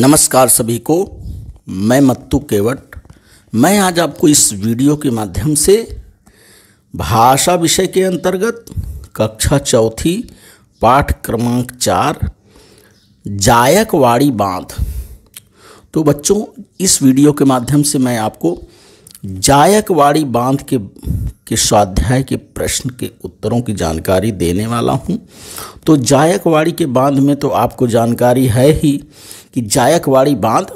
नमस्कार सभी को मैं मत्तू केवट मैं आज आपको इस वीडियो के माध्यम से भाषा विषय के अंतर्गत कक्षा चौथी पाठ क्रमांक चार जायकवाड़ी बांध तो बच्चों इस वीडियो के माध्यम से मैं आपको जायकवाड़ी बांध के के स्वाध्याय के प्रश्न के उत्तरों की जानकारी देने वाला हूँ तो जायकवाड़ी के बांध में तो आपको जानकारी है ही कि जायकवाड़ी बांध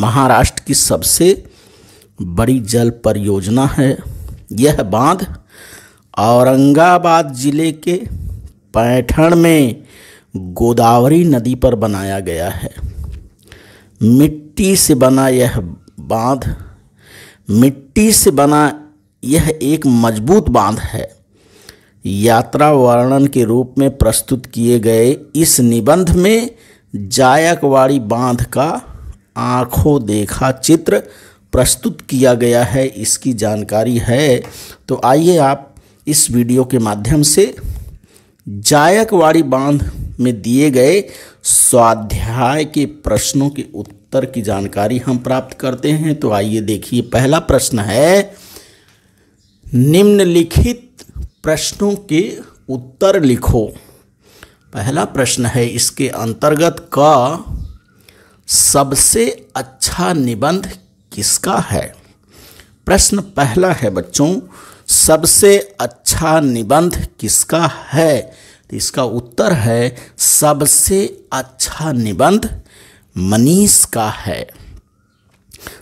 महाराष्ट्र की सबसे बड़ी जल परियोजना है यह बांध औरंगाबाद जिले के पैठण में गोदावरी नदी पर बनाया गया है मिट्टी से बना यह बांध मिट्टी से बना यह एक मजबूत बांध है यात्रा वर्णन के रूप में प्रस्तुत किए गए इस निबंध में जायकवाड़ी बांध का आँखों देखा चित्र प्रस्तुत किया गया है इसकी जानकारी है तो आइए आप इस वीडियो के माध्यम से जायकवाड़ी बांध में दिए गए स्वाध्याय के प्रश्नों के उत्तर की जानकारी हम प्राप्त करते हैं तो आइए देखिए पहला प्रश्न है निम्नलिखित प्रश्नों के उत्तर लिखो पहला प्रश्न है इसके अंतर्गत का सबसे अच्छा निबंध किसका है प्रश्न पहला है बच्चों सबसे अच्छा निबंध किसका है तो इसका उत्तर है सबसे अच्छा निबंध मनीष का है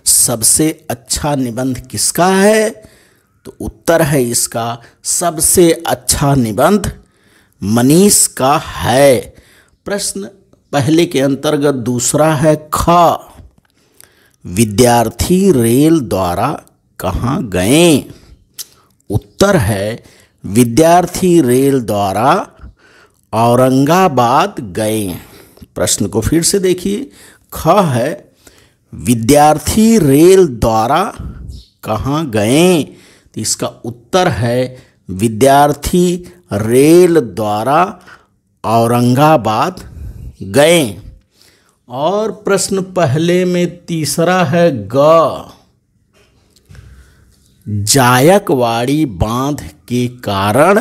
सबसे अच्छा निबंध किसका है तो उत्तर है इसका सबसे अच्छा निबंध मनीष का है प्रश्न पहले के अंतर्गत दूसरा है ख विद्यार्थी रेल द्वारा कहाँ गए उत्तर है विद्यार्थी रेल द्वारा औरंगाबाद गए प्रश्न को फिर से देखिए ख है विद्यार्थी रेल द्वारा कहाँ गए तो इसका उत्तर है विद्यार्थी रेल द्वारा औरंगाबाद गए और प्रश्न पहले में तीसरा है ग जायकवाड़ी बांध के कारण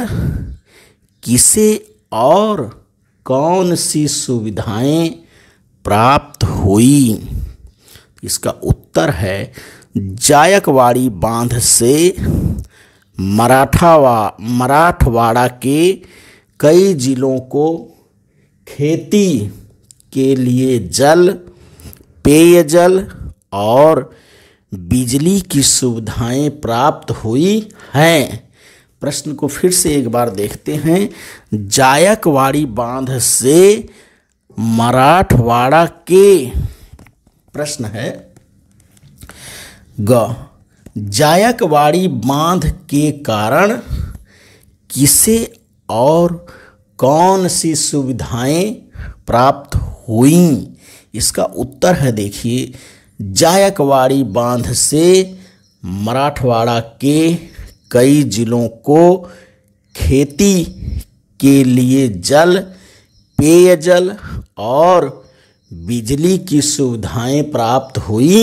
किसे और कौन सी सुविधाएं प्राप्त हुई इसका उत्तर है जायकवाड़ी बांध से मराठावा मराठवाड़ा के कई जिलों को खेती के लिए जल पेयजल और बिजली की सुविधाएं प्राप्त हुई हैं प्रश्न को फिर से एक बार देखते हैं जायकवाड़ी बांध से मराठवाड़ा के प्रश्न है ग जायकवाड़ी बांध के कारण किसे और कौन सी सुविधाएं प्राप्त हुई इसका उत्तर है देखिए जायकवाड़ी बांध से मराठवाड़ा के कई जिलों को खेती के लिए जल पेयजल और बिजली की सुविधाएं प्राप्त हुई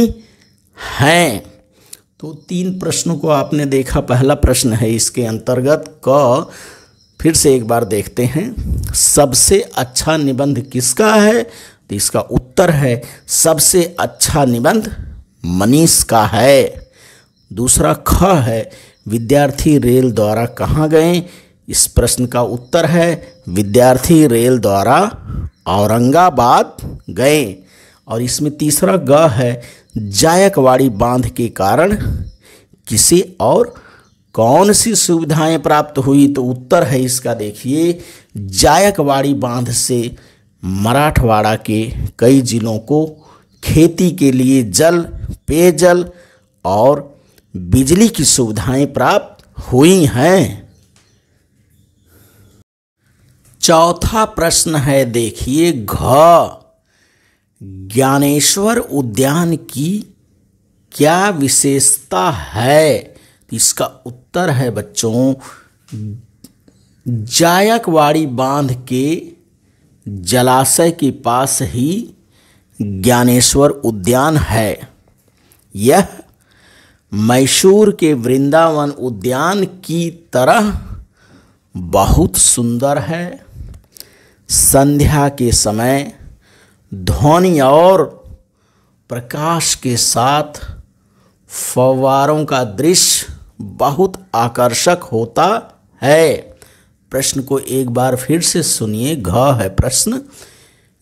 हैं तो तीन प्रश्नों को आपने देखा पहला प्रश्न है इसके अंतर्गत क फिर से एक बार देखते हैं सबसे अच्छा निबंध किसका है तो इसका उत्तर है सबसे अच्छा निबंध मनीष का है दूसरा ख है विद्यार्थी रेल द्वारा कहाँ गए इस प्रश्न का उत्तर है विद्यार्थी रेल द्वारा औरंगाबाद गए और इसमें तीसरा ग है जायकवाड़ी बांध के कारण किसी और कौन सी सुविधाएं प्राप्त हुई तो उत्तर है इसका देखिए जायकवाड़ी बांध से मराठवाड़ा के कई जिलों को खेती के लिए जल पेयजल और बिजली की सुविधाएं प्राप्त हुई हैं चौथा प्रश्न है देखिए घ ज्ञानेश्वर उद्यान की क्या विशेषता है इसका उत्तर है बच्चों जायकवाड़ी बांध के जलाशय के पास ही ज्ञानेश्वर उद्यान है यह मैसूर के वृंदावन उद्यान की तरह बहुत सुंदर है संध्या के समय ध्वनि और प्रकाश के साथ फवारों का दृश्य बहुत आकर्षक होता है प्रश्न को एक बार फिर से सुनिए घ है प्रश्न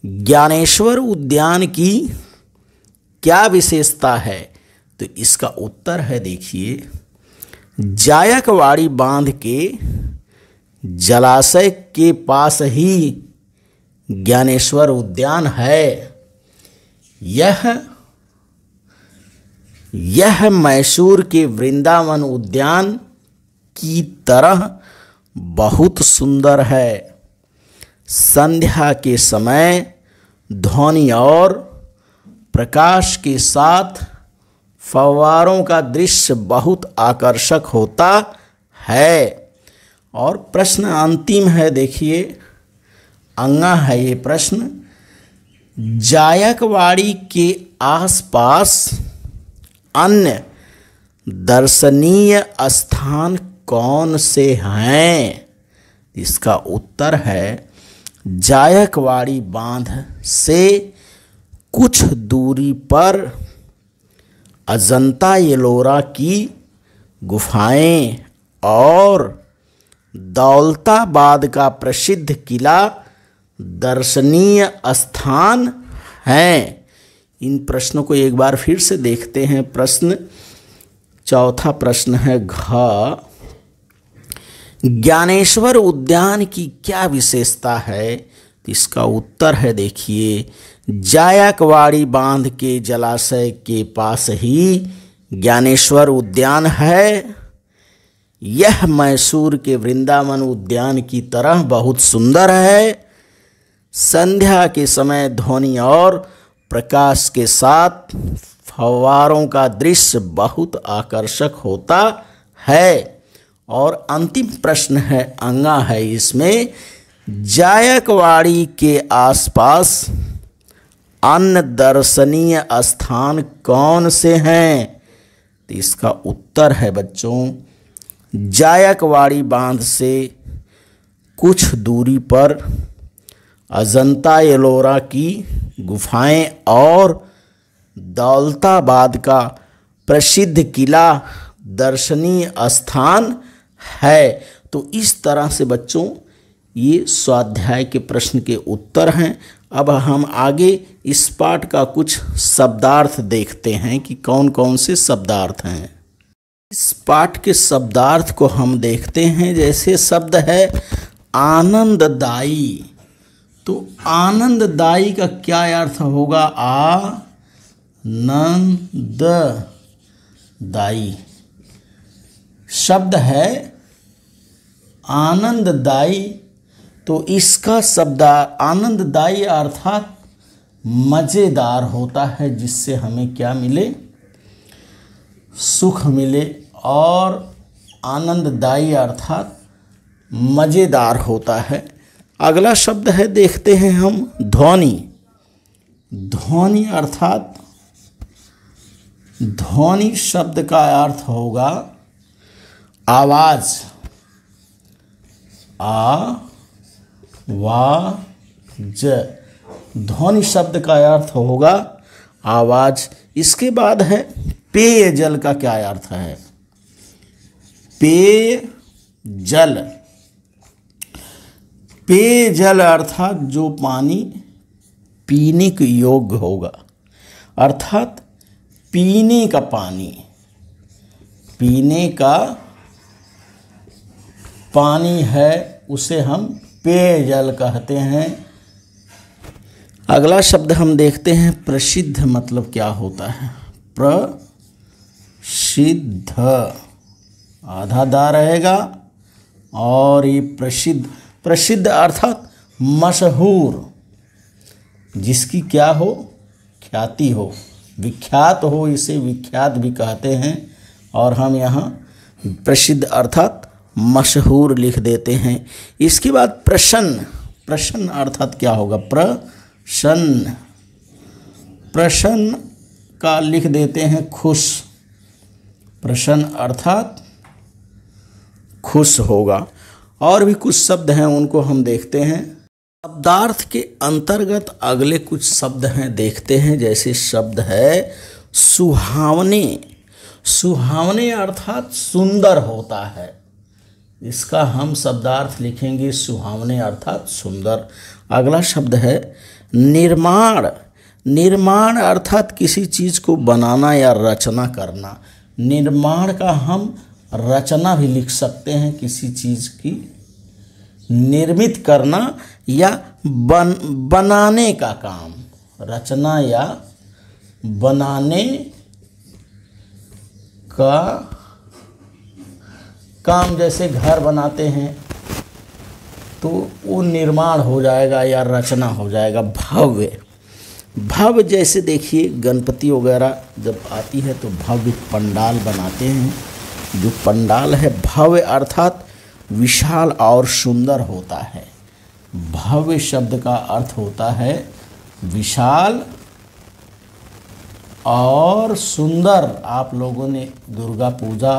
ज्ञानेश्वर उद्यान की क्या विशेषता है तो इसका उत्तर है देखिए जायकवाड़ी बांध के जलाशय के पास ही ज्ञानेश्वर उद्यान है यह यह मैसूर के वृंदावन उद्यान की तरह बहुत सुंदर है संध्या के समय ध्वनि और प्रकाश के साथ फवारों का दृश्य बहुत आकर्षक होता है और प्रश्न अंतिम है देखिए अंगा है ये प्रश्न जायकवाड़ी के आसपास अन्य दर्शनीय स्थान कौन से हैं इसका उत्तर है जायकवाड़ी बांध से कुछ दूरी पर अजंता एलोरा की गुफाएं और दौलताबाद का प्रसिद्ध किला दर्शनीय स्थान हैं इन प्रश्नों को एक बार फिर से देखते हैं प्रश्न चौथा प्रश्न है घ ज्ञानेश्वर उद्यान की क्या विशेषता है इसका उत्तर है देखिए जायकवाड़ी बांध के जलाशय के पास ही ज्ञानेश्वर उद्यान है यह मैसूर के वृंदावन उद्यान की तरह बहुत सुंदर है संध्या के समय ध्वनि और प्रकाश के साथ फवारों का दृश्य बहुत आकर्षक होता है और अंतिम प्रश्न है अंगा है इसमें जायकवाड़ी के आसपास अन्य दर्शनीय स्थान कौन से हैं तो इसका उत्तर है बच्चों जायकवाड़ी बांध से कुछ दूरी पर अजंता एलोरा की गुफाएं और दौलताबाद का प्रसिद्ध किला दर्शनीय स्थान है तो इस तरह से बच्चों ये स्वाध्याय के प्रश्न के उत्तर हैं अब हम आगे इस पाठ का कुछ शब्दार्थ देखते हैं कि कौन कौन से शब्दार्थ हैं इस पाठ के शब्दार्थ को हम देखते हैं जैसे शब्द है आनंददाई तो आनंददाई का क्या अर्थ होगा आ नंद दाई शब्द है आनंददाई तो इसका शब्द आनंददायी अर्थात मज़ेदार होता है जिससे हमें क्या मिले सुख मिले और आनंददायी अर्थात मज़ेदार होता है अगला शब्द है देखते हैं हम ध्वनि ध्वनि अर्थात ध्वनि शब्द का अर्थ होगा आवाज़ आ वा ज ध्वनि शब्द का अर्थ होगा आवाज इसके बाद है पेय जल का क्या अर्थ है पेय जल पेय जल अर्थात जो पानी पीने के योग्य होगा अर्थात पीने का पानी पीने का पानी है उसे हम पेयजल कहते हैं अगला शब्द हम देखते हैं प्रसिद्ध मतलब क्या होता है प्रसिद्ध आधा दा रहेगा और ये प्रसिद्ध प्रसिद्ध अर्थात मशहूर जिसकी क्या हो ख्याति हो विख्यात हो इसे विख्यात भी कहते हैं और हम यहाँ प्रसिद्ध अर्थात मशहूर लिख देते हैं इसके बाद प्रसन्न प्रसन्न अर्थात क्या होगा प्रसन्न प्रसन्न का लिख देते हैं खुश प्रसन्न अर्थात खुश होगा और भी कुछ शब्द हैं उनको हम देखते हैं शब्दार्थ के अंतर्गत अगले कुछ शब्द हैं देखते हैं जैसे शब्द है सुहावने सुहावने अर्थात सुंदर होता है इसका हम शब्दार्थ लिखेंगे सुहावने अर्थात सुंदर अगला शब्द है निर्माण निर्माण अर्थात किसी चीज़ को बनाना या रचना करना निर्माण का हम रचना भी लिख सकते हैं किसी चीज़ की निर्मित करना या बन बनाने का काम रचना या बनाने का काम जैसे घर बनाते हैं तो वो निर्माण हो जाएगा या रचना हो जाएगा भव्य भव्य जैसे देखिए गणपति वगैरह जब आती है तो भव्य पंडाल बनाते हैं जो पंडाल है भव्य अर्थात विशाल और सुंदर होता है भव्य शब्द का अर्थ होता है विशाल और सुंदर आप लोगों ने दुर्गा पूजा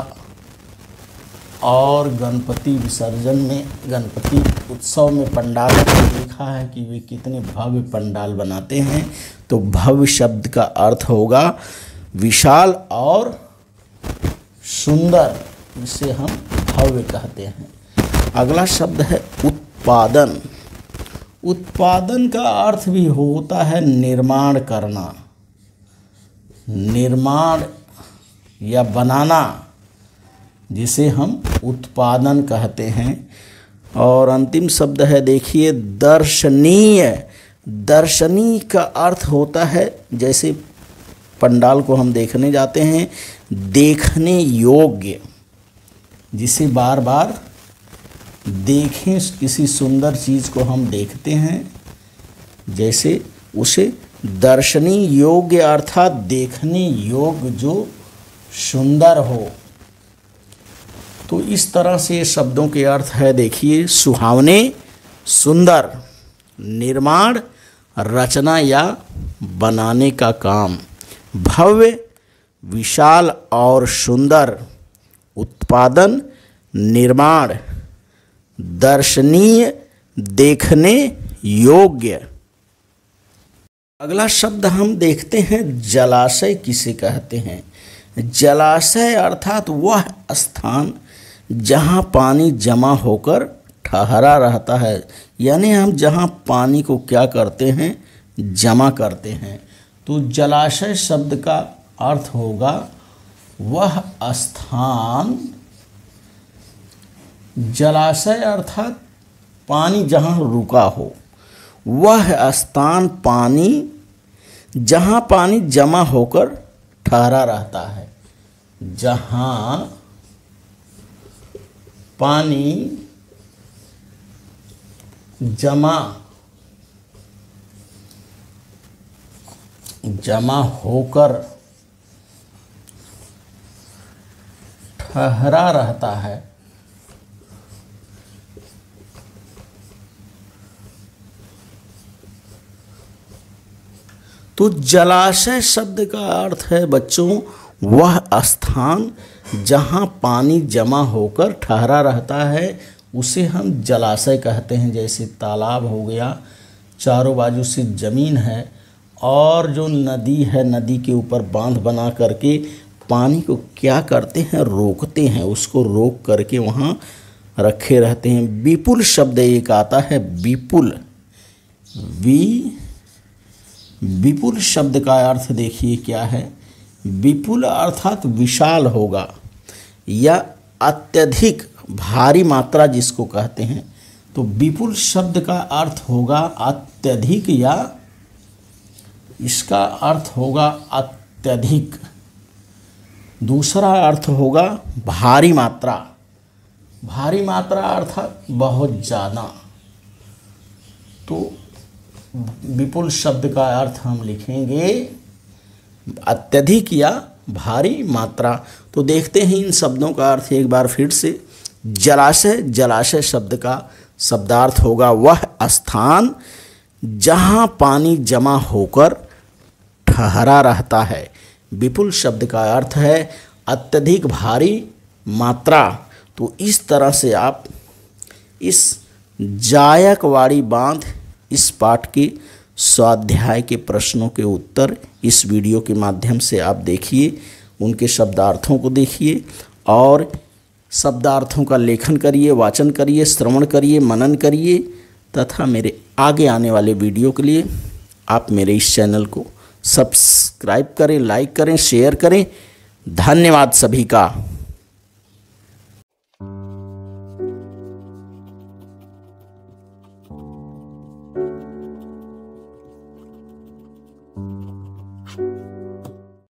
और गणपति विसर्जन में गणपति उत्सव में पंडाल देखा है कि वे कितने भव्य पंडाल बनाते हैं तो भव्य शब्द का अर्थ होगा विशाल और सुंदर जिसे हम भव्य कहते हैं अगला शब्द है उत्पादन उत्पादन का अर्थ भी होता है निर्माण करना निर्माण या बनाना जिसे हम उत्पादन कहते हैं और अंतिम शब्द है देखिए दर्शनीय दर्शनी का अर्थ होता है जैसे पंडाल को हम देखने जाते हैं देखने योग्य जिसे बार बार देखें किसी सुंदर चीज़ को हम देखते हैं जैसे उसे दर्शनी योग्य अर्थात देखने योग्य जो सुंदर हो तो इस तरह से शब्दों के अर्थ है देखिए सुहावने सुंदर निर्माण रचना या बनाने का काम भव्य विशाल और सुंदर उत्पादन निर्माण दर्शनीय देखने योग्य अगला शब्द हम देखते हैं जलाशय किसे कहते हैं जलाशय अर्थात वह स्थान जहाँ पानी जमा होकर ठहरा रहता है यानी हम जहाँ पानी को क्या करते हैं जमा करते हैं तो जलाशय शब्द का अर्थ होगा वह स्थान जलाशय अर्थात पानी जहाँ रुका हो वह स्थान पानी जहाँ पानी जमा होकर ठहरा रहता है जहाँ पानी जमा जमा होकर ठहरा रहता है तो जलाशय शब्द का अर्थ है बच्चों वह स्थान जहाँ पानी जमा होकर ठहरा रहता है उसे हम जलाशय कहते हैं जैसे तालाब हो गया चारों बाजू से ज़मीन है और जो नदी है नदी के ऊपर बांध बना करके पानी को क्या करते हैं रोकते हैं उसको रोक करके वहाँ रखे रहते हैं विपुल शब्द एक आता है विपुल वी विपुल शब्द का अर्थ देखिए क्या है विपुल अर्थात विशाल होगा या अत्यधिक भारी मात्रा जिसको कहते हैं तो विपुल शब्द का अर्थ होगा अत्यधिक या इसका अर्थ होगा अत्यधिक दूसरा अर्थ होगा भारी मात्रा भारी मात्रा अर्थात बहुत ज़्यादा तो विपुल शब्द का अर्थ हम लिखेंगे अत्यधिक या भारी मात्रा तो देखते हैं इन शब्दों का अर्थ एक बार फिर से जलाशय जलाशय शब्द का शब्दार्थ होगा वह स्थान जहां पानी जमा होकर ठहरा रहता है विपुल शब्द का अर्थ है अत्यधिक भारी मात्रा तो इस तरह से आप इस जायकवाड़ी बांध इस पाठ की स्वाध्याय के प्रश्नों के उत्तर इस वीडियो के माध्यम से आप देखिए उनके शब्दार्थों को देखिए और शब्दार्थों का लेखन करिए वाचन करिए श्रवण करिए मनन करिए तथा मेरे आगे आने वाले वीडियो के लिए आप मेरे इस चैनल को सब्सक्राइब करें लाइक करें शेयर करें धन्यवाद सभी का